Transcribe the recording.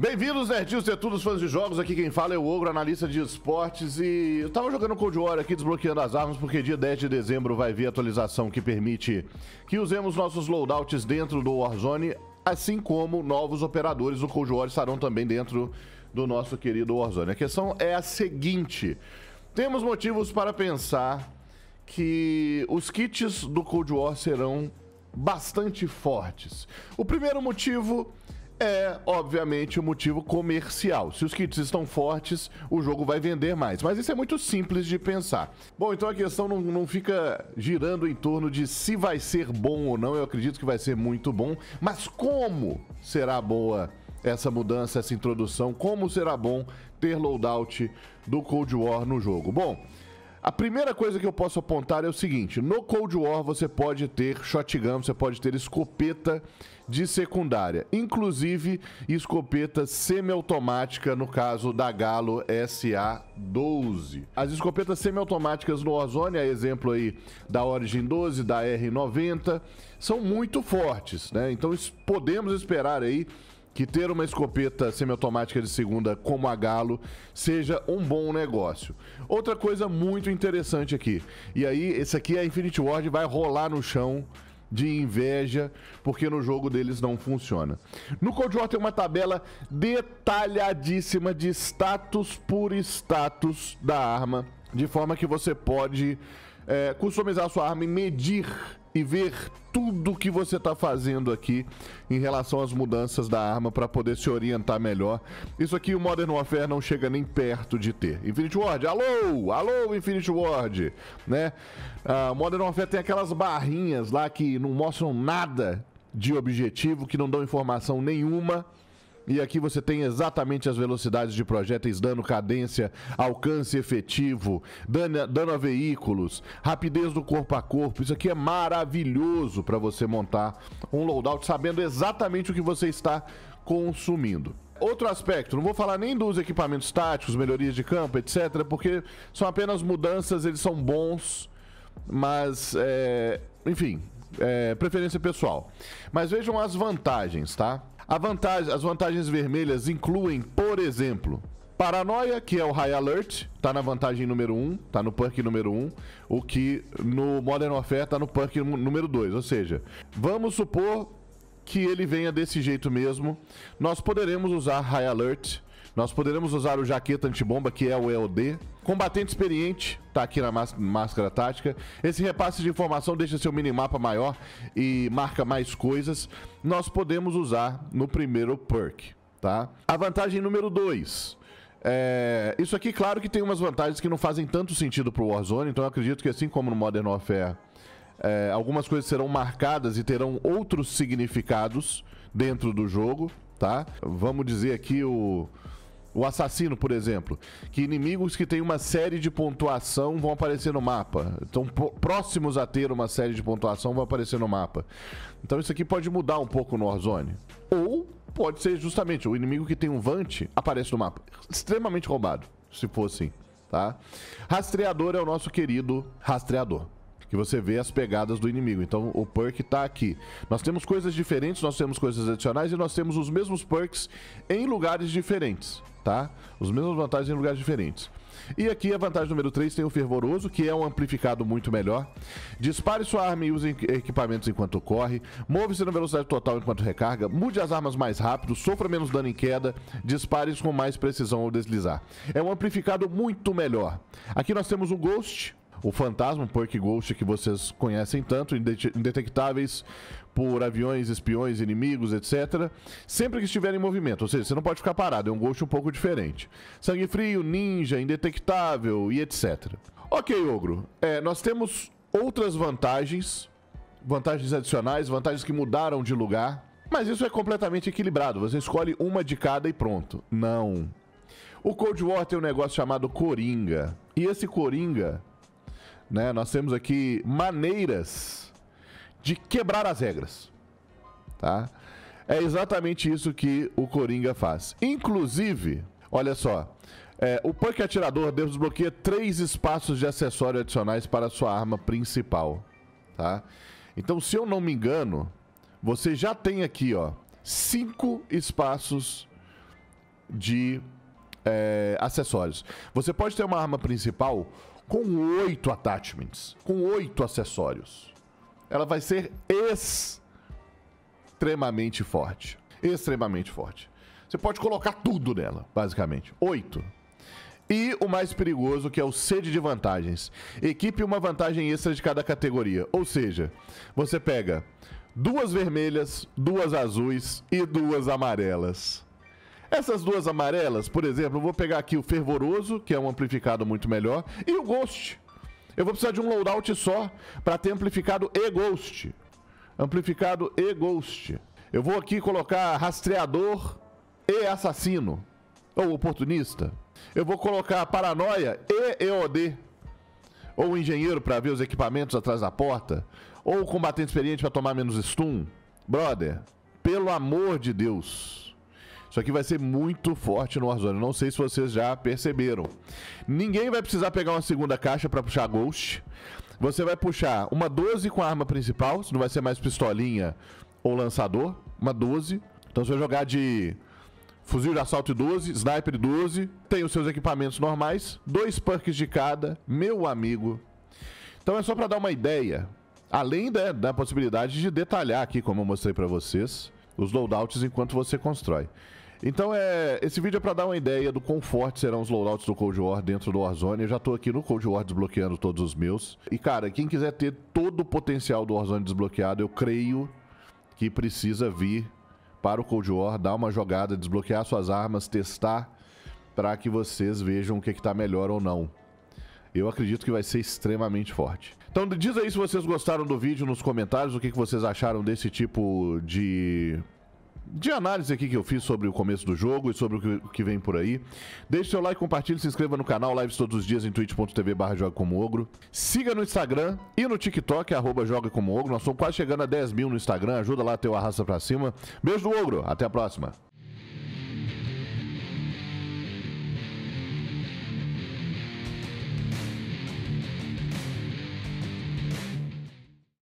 Bem-vindos, Nerdinhos e todos fãs de jogos. Aqui quem fala é o Ogro, analista de esportes. E eu tava jogando Cold War aqui, desbloqueando as armas, porque dia 10 de dezembro vai vir a atualização que permite que usemos nossos loadouts dentro do Warzone, assim como novos operadores do Cold War estarão também dentro do nosso querido Warzone. A questão é a seguinte: temos motivos para pensar que os kits do Cold War serão bastante fortes. O primeiro motivo é, obviamente, o um motivo comercial. Se os kits estão fortes, o jogo vai vender mais. Mas isso é muito simples de pensar. Bom, então a questão não, não fica girando em torno de se vai ser bom ou não. Eu acredito que vai ser muito bom. Mas como será boa essa mudança, essa introdução? Como será bom ter loadout do Cold War no jogo? Bom. A primeira coisa que eu posso apontar é o seguinte: no Cold War você pode ter shotgun, você pode ter escopeta de secundária, inclusive escopeta semiautomática, no caso da Galo SA-12. As escopetas semiautomáticas no Warzone, exemplo aí da Origin 12, da R-90, são muito fortes, né? Então podemos esperar aí que ter uma escopeta semiautomática de segunda como a Galo seja um bom negócio. Outra coisa muito interessante aqui, e aí esse aqui é a Infinity Ward vai rolar no chão de inveja, porque no jogo deles não funciona. No Cold War tem uma tabela detalhadíssima de status por status da arma, de forma que você pode é, customizar a sua arma e medir e ver tudo que você está fazendo aqui em relação às mudanças da arma para poder se orientar melhor. Isso aqui o Modern Warfare não chega nem perto de ter. Infinite Ward, alô! Alô, Infinite Ward! Né? Ah, Modern Warfare tem aquelas barrinhas lá que não mostram nada de objetivo, que não dão informação nenhuma e aqui você tem exatamente as velocidades de projéteis, dano, cadência, alcance efetivo, dano, dano a veículos, rapidez do corpo a corpo. Isso aqui é maravilhoso para você montar um loadout sabendo exatamente o que você está consumindo outro aspecto, não vou falar nem dos equipamentos táticos, melhorias de campo, etc., porque são apenas mudanças, eles são bons, mas, é, enfim, é, preferência pessoal. Mas vejam as vantagens, tá? Vantagem, as vantagens vermelhas incluem, por exemplo, Paranoia, que é o High Alert, tá na vantagem número 1, tá no perk número 1, o que no Modern Warfare tá no perk número 2, ou seja, vamos supor que ele venha desse jeito mesmo, nós poderemos usar High Alert nós poderemos usar o jaqueta antibomba, que é o EOD. Combatente experiente, tá aqui na máscara tática. Esse repasse de informação deixa seu minimapa maior e marca mais coisas. Nós podemos usar no primeiro perk, tá? A vantagem número 2. É... isso aqui, claro que tem umas vantagens que não fazem tanto sentido pro Warzone, então eu acredito que assim como no Modern Warfare, é... algumas coisas serão marcadas e terão outros significados dentro do jogo, tá? Vamos dizer aqui o o assassino, por exemplo. Que inimigos que têm uma série de pontuação vão aparecer no mapa. Estão próximos a ter uma série de pontuação vão aparecer no mapa. Então isso aqui pode mudar um pouco no Warzone. Ou pode ser justamente o inimigo que tem um Vant aparece no mapa. Extremamente roubado, se for assim, tá? Rastreador é o nosso querido rastreador que você vê as pegadas do inimigo. Então o perk está aqui. Nós temos coisas diferentes, nós temos coisas adicionais e nós temos os mesmos perks em lugares diferentes tá? Os mesmos vantagens em lugares diferentes. E aqui a vantagem número 3 tem o fervoroso, que é um amplificado muito melhor. Dispare sua arma e use equipamentos enquanto corre. Move-se na velocidade total enquanto recarga. Mude as armas mais rápido, sofra menos dano em queda. Dispare com mais precisão ao deslizar. É um amplificado muito melhor. Aqui nós temos o Ghost, o fantasma, Perk Ghost, que vocês conhecem tanto, indetectáveis por aviões, espiões, inimigos, etc. Sempre que estiver em movimento, ou seja, você não pode ficar parado, é um Ghost um pouco diferente. Sangue frio, ninja, indetectável e etc. Ok, Ogro, é, nós temos outras vantagens, vantagens adicionais, vantagens que mudaram de lugar, mas isso é completamente equilibrado, você escolhe uma de cada e pronto. Não. O Cold War tem um negócio chamado Coringa, e esse Coringa né, nós temos aqui maneiras de quebrar as regras. Tá? É exatamente isso que o Coringa faz. Inclusive, olha só, é, o punk atirador desbloqueia três espaços de acessório adicionais para a sua arma principal. Tá? Então, se eu não me engano, você já tem aqui ó, cinco espaços de é, acessórios. Você pode ter uma arma principal com oito attachments, com oito acessórios. Ela vai ser extremamente forte. Extremamente forte. Você pode colocar tudo nela, basicamente. Oito. E o mais perigoso, que é o sede de vantagens. Equipe uma vantagem extra de cada categoria. Ou seja, você pega duas vermelhas, duas azuis e duas amarelas. Essas duas amarelas, por exemplo, eu vou pegar aqui o Fervoroso, que é um amplificado muito melhor, e o Ghost. Eu vou precisar de um loadout só para ter amplificado e Ghost. Amplificado e Ghost. Eu vou aqui colocar rastreador e assassino, ou oportunista. Eu vou colocar paranoia e EOD, ou engenheiro para ver os equipamentos atrás da porta, ou combatente experiente para tomar menos stun. Brother, pelo amor de Deus. Isso aqui vai ser muito forte no Warzone. Não sei se vocês já perceberam. Ninguém vai precisar pegar uma segunda caixa para puxar Ghost. Você vai puxar uma 12 com a arma principal, Isso não vai ser mais pistolinha ou lançador. Uma 12. Então você vai jogar de fuzil de assalto 12, sniper 12. Tem os seus equipamentos normais. Dois perks de cada. Meu amigo. Então é só para dar uma ideia. Além da, né, da possibilidade de detalhar aqui, como eu mostrei para vocês, os loadouts enquanto você constrói. Então, é, esse vídeo é para dar uma ideia do quão fortes serão os loadouts do Cold War dentro do Warzone. Eu já tô aqui no Cold War desbloqueando todos os meus. E, cara, quem quiser ter todo o potencial do Warzone desbloqueado, eu creio que precisa vir para o Cold War, dar uma jogada, desbloquear suas armas, testar, para que vocês vejam o que é está melhor ou não. Eu acredito que vai ser extremamente forte. Então diz aí se vocês gostaram do vídeo nos comentários, o que, que vocês acharam desse tipo de de análise aqui que eu fiz sobre o começo do jogo e sobre o que, vem por aí. Deixe seu like, compartilhe, se inscreva no canal, lives todos os dias em twitch.tv barra Joga Como Ogro. Siga no Instagram e no TikTok, arroba Joga Como Ogro. Nós estamos quase chegando a 10 mil no Instagram, ajuda lá a ter a pra cima. Beijo do Ogro, até a próxima.